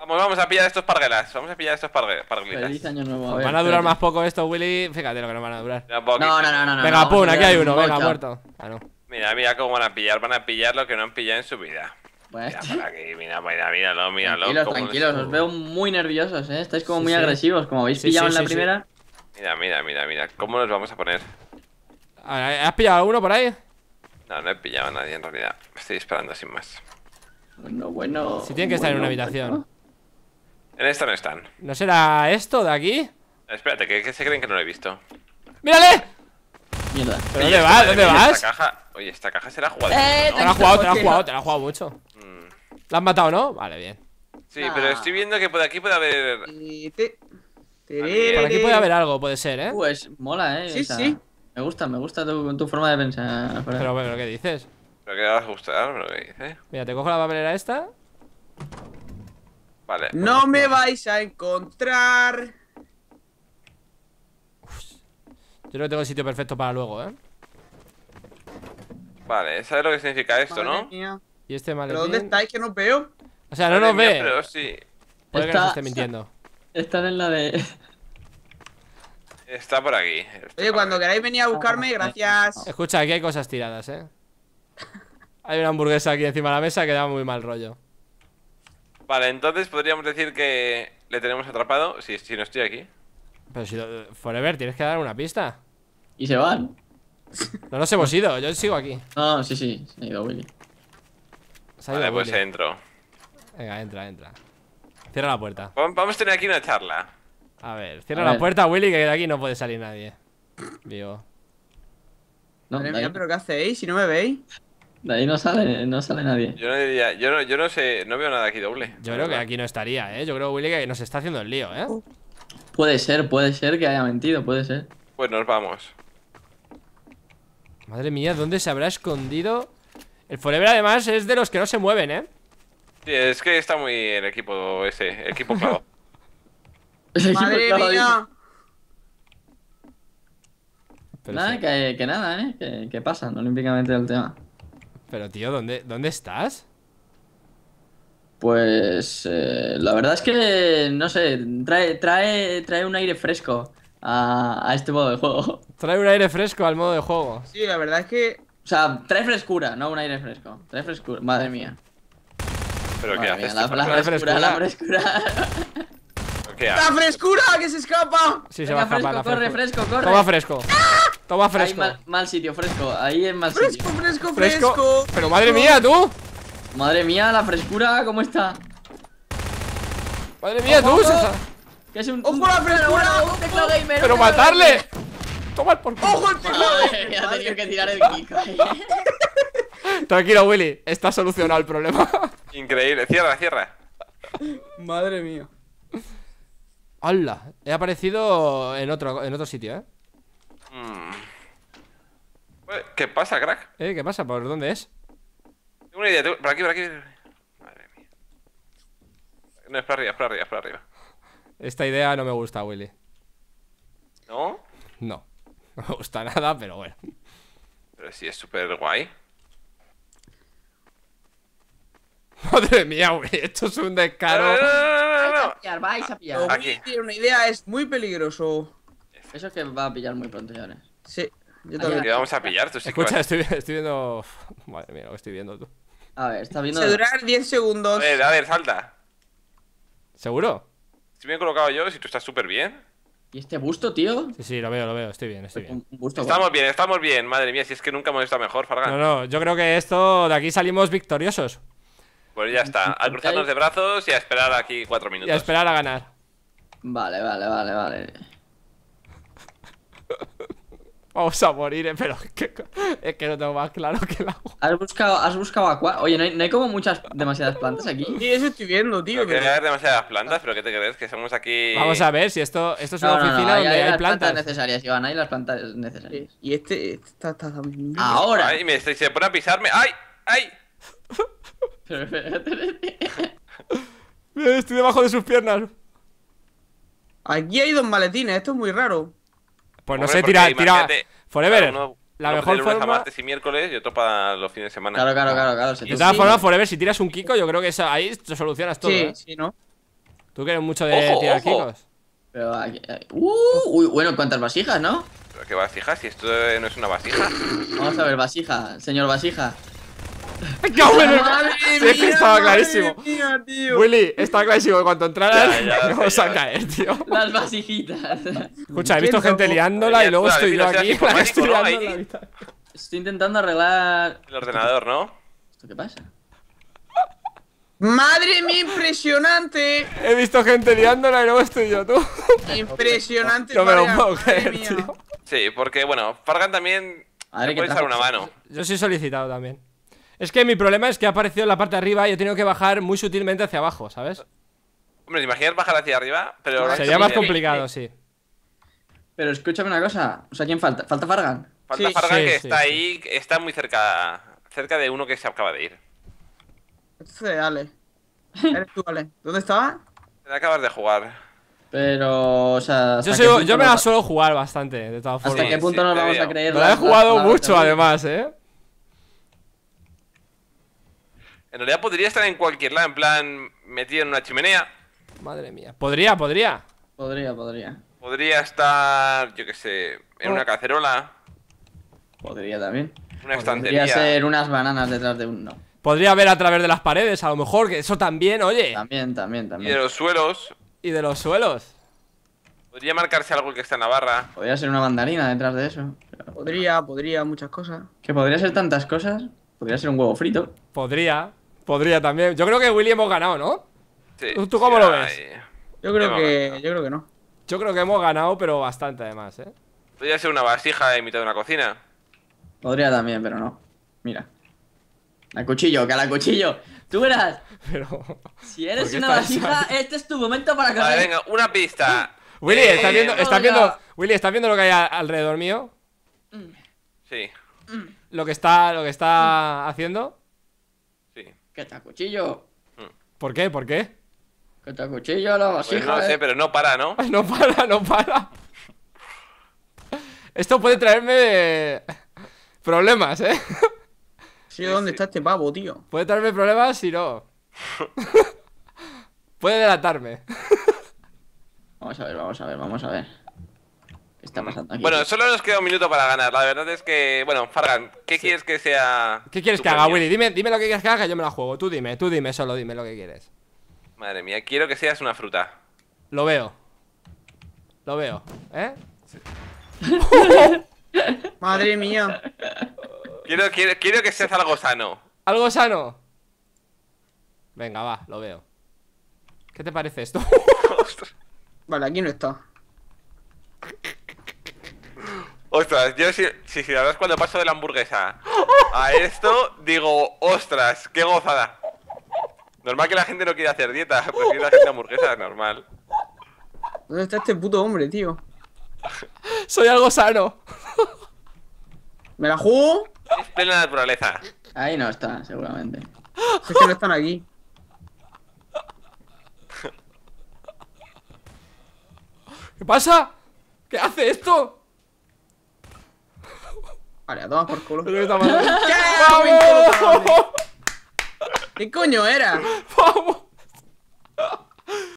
Vamos, vamos a pillar estos parguelas. Vamos a pillar estos parguelas Feliz año nuevo. van a durar más poco estos, Willy. Fíjate lo que no van a durar. No, no, no, no. venga, pum, aquí hay uno. Venga, muerto. Ah, mira, mira cómo van a pillar. Van a pillar lo que no han pillado en su vida. Pues... Mira este- aquí, mira, mira, míralo, míralo. Tranquilos, tranquilos. Os veo muy nerviosos, ¿eh? Estáis como muy agresivos. Como habéis pillado en la primera. Mira, mira, mira, mira. ¿Cómo nos vamos a poner? ¿Has pillado uno por ahí? No, no he pillado a nadie en realidad. Me Estoy disparando sin más. No bueno. Si tienen que estar en una habitación. En esta no están. ¿No será esto de aquí? Espérate, que, se creen que no lo he visto. ¡Mírale! Mierda. ¿Pero dónde vas? ¿Dónde vas? Esta caja... Oye, esta caja se la ha jugado. Eh, te la ha jugado, te la ha jugado, te la ha jugado mucho. Mm. ¿La han matado, no? Vale, bien. Sí, pero ah. estoy viendo que por aquí puede haber. Por aquí puede haber algo, puede ser, ¿eh? Pues mola, ¿eh? Sí, sí. Me gusta, me gusta tu, forma de pensar. Pero, pero, ¿qué dices? Pero que vas a gustar, pero ¿qué dices? Mira, te cojo la papelera esta. No me vais a encontrar. Yo creo tengo el sitio perfecto para luego, ¿eh? Vale, ¿sabes lo que significa esto, no? Y este maletín... ¿Pero dónde estáis que no veo? O sea, no nos ve. Puede está, que esté mintiendo. Están en la de... Está por aquí. Oye, cuando queráis venir a buscarme, gracias. Escucha, aquí hay cosas tiradas, ¿eh? Hay una hamburguesa aquí encima de la mesa que da muy mal rollo. Vale, entonces podríamos decir que le tenemos atrapado si, no estoy aquí. Pero si lo, Forever, tienes que dar una pista. Y se van. No nos hemos ido, yo sigo aquí. Ah, sí, sí, se ha ido Willy. vale, pues entro. Venga, entra, entra. Cierra la puerta. Vamos a tener aquí una charla. A ver, cierra la puerta, Willy, que de aquí no puede salir nadie. Vivo. No, pero ¿qué hacéis? Si no me veis. De ahí no sale, no sale nadie. Yo no diría, yo no, yo no sé, no veo nada aquí doble. Yo creo que aquí no estaría, ¿eh? Yo creo, Willy, que nos está haciendo el lío, ¿eh? Puede ser, puede ser que haya mentido, puede ser. Pues nos vamos. Madre mía, ¿dónde se habrá escondido? El Forever, además, es de los que no se mueven, ¿eh? Sí, es que está muy el equipo ese, el equipo clavo. Madre mía. Nada, que, nada, ¿eh? Que, pasa, no olímpicamente el tema. Pero tío, ¿dónde, estás? Pues eh, la verdad es que, no sé, trae, trae, trae un aire fresco a, este modo de juego. Trae un aire fresco al modo de juego. Sí, la verdad es que... O sea, trae frescura, no un aire fresco. Trae frescura, madre mía. ¿Pero qué haces? la, la, frescura, la frescura. ¿Qué ¡La frescura que se escapa! Sí, va Fresco, Corre, fresco, corre. fresco. Toma fresco. Mal, mal, sitio, fresco. Ahí es mal fresco, sitio. Fresco, fresco, fresco. Pero madre mía, tú. Madre mía, la frescura, ¿cómo está? Madre mía, tú. Sosa. es un. ¡Ojo la frescura! ¡Un ¡Pero matarle! Toma por ¡Ojo el teclado! Madre ha tenido que tirar el kick. Tranquilo, Willy. Está solucionado el problema. Increíble. Cierra, cierra. Madre mía. ¡Hala! He aparecido en otro, en otro sitio, ¿eh? ¿Qué pasa, crack? Eh, ¿qué pasa? ¿Por dónde es? Tengo una idea, por aquí, por aquí. Madre mía. No, es para arriba, es para arriba, es para arriba. Esta idea no me gusta, Willy. ¿No? No. No me gusta nada, pero bueno. Pero sí es súper guay. Madre mía, güey, esto es un descaro. No, no, no, vais a pillar, vais a pillar. Aquí. Tiene una idea, es muy peligroso. Eso es que va a pillar muy pronto, ya. Sí. Yo vamos a pillar? Escucha, estoy, viendo. Madre mía, lo estoy viendo tú. A ver, está viendo. Se durar 10 segundos. Eh, salta. ¿Seguro? Estoy bien colocado yo, si tú estás súper bien. ¿Y este busto, tío? Sí, sí, lo veo, lo veo, estoy bien, estoy bien. estamos bien, estamos bien, madre mía, si es que nunca hemos estado mejor, Fargan. No, no, yo creo que esto, de aquí salimos victoriosos. Pues ya está, a cruzarnos de brazos y a esperar aquí cuatro minutos. Y a esperar a ganar. Vale, vale, vale, vale. Vamos a morir, eh, pero es que, no tengo más claro que el agua. ¿Has buscado, has buscado Oye, ¿no hay, como muchas, demasiadas plantas aquí? Sí, eso estoy viendo, tío. No haber demasiadas plantas, pero ¿qué te crees? Que somos aquí... Vamos a ver si esto, esto es una oficina hay, donde hay, hay las plantas. necesarias necesarias, Iván, hay las plantas necesarias. Y este, este, está, está, Ahora. Ay, se pone a pisarme. ¡Ay! ¡Ay! estoy debajo de sus piernas. Aquí hay dos maletines, esto es muy raro. Pues no sé, tira, tira. Forever. la mejor lunes forma. martes y miércoles yo otro para los fines de semana. Claro, claro, claro. claro de todas formas, Forever, si tiras un Kiko, yo creo que ahí te solucionas todo. Sí, ¿eh? sí, ¿no? Tú quieres mucho de tirar Kikos. Pero eh, uh, uy, bueno, ¿cuántas vasijas, no? ¿Pero qué vasijas? Si esto no es una vasija. Vamos a ver, vasija, señor vasija. ¡Qué bueno! estaba clarísimo. Willy, estaba clarísimo. Cuando entraras no vas a caer, tío. Las vasijitas. Escucha, he visto gente liándola y luego estoy yo aquí. estoy, intentando arreglar. El ordenador, ¿no? ¿Esto qué pasa? ¡Madre mía, impresionante! He visto gente liándola y luego estoy yo, tú. Impresionante, No me lo puedo creer, tío. Sí, porque, bueno, Fargan también. A ver, puede una mano. Yo soy solicitado también. Es que mi problema es que ha aparecido en la parte de arriba y he tenido que bajar muy sutilmente hacia abajo, ¿sabes? Hombre, imaginas bajar hacia arriba, pero... Sería más complicado, sí. Pero escúchame una cosa, o sea, ¿quién falta? ¿Falta Fargan? Falta Fargan que está ahí, está muy cerca, cerca de uno que se acaba de ir. Este Ale. Eres tú, Ale. ¿Dónde estaba? Te acabas de jugar. Pero, o sea. Yo, me la suelo jugar bastante, de todas formas. ¿Hasta qué punto nos vamos a creer? Lo he jugado mucho, además, ¿eh? En realidad podría estar en cualquier lado, en plan metido en una chimenea. Madre mía. Podría, podría. Podría, podría. Podría estar, yo que sé, en una oh. cacerola. Podría también. Una estantería. Podría ser unas bananas detrás de un. Podría ver a través de las paredes, a lo mejor, que eso también, oye. También, también, también. Y de los suelos. Y de los suelos. Podría marcarse algo que está en la barra. Podría ser una mandarina detrás de eso. Podría, podría, muchas cosas. Que podría ser tantas cosas. Podría ser un huevo frito. Podría. Podría también. Yo creo que Willy hemos ganado, ¿no? ¿Tú, cómo lo ves? Yo creo que. Yo creo que no. Yo creo que hemos ganado, pero bastante además, ¿eh? Podría ser una vasija en mitad de una cocina. Podría también, pero no. Mira. Al cuchillo, que al cuchillo. Tú verás. Pero. Si eres una vasija, este es tu momento para caer Vale, venga, una pista. Eh, Willy, ¿estás viendo, Willy, viendo lo que hay alrededor mío? Mm. Sí. Mm. Lo que está, lo que está mm. haciendo. ¿Qué te acuchillo. ¿Por qué? ¿Por qué? ¿Qué te cuchillo? la pues vasija. no sé, eh. pero no para, ¿no? No para, no para. Esto puede traerme problemas, ¿eh? Sí, ¿dónde está este pavo, tío? Puede traerme problemas si no. puede delatarme. vamos a ver, vamos a ver, vamos a ver. Bueno, solo nos queda un minuto para ganar. La verdad es que, bueno, Fargan, ¿qué quieres que sea? ¿Qué quieres que haga, Willy? Dime, lo que quieres que haga, yo me la juego. Tú dime, tú dime, solo dime lo que quieres. Madre mía, quiero que seas una fruta. Lo veo. Lo veo, ¿eh? Madre mía. Quiero, quiero que seas algo sano. ¿Algo sano? Venga, va, lo veo. ¿Qué te parece esto? vale, aquí no está. Ostras, yo si, si, si, la verdad es cuando paso de la hamburguesa a esto, digo, ostras, qué gozada. Normal que la gente no quiera hacer dieta, es la gente hamburguesa, normal. ¿Dónde está este puto hombre, tío? Soy algo sano. ¿Me la jugo? Es plena naturaleza. Ahí no está, seguramente. es que no están aquí. ¿Qué pasa? ¿Qué hace esto? Vale, a tomar por culo. ¿Qué? ¿Qué coño era?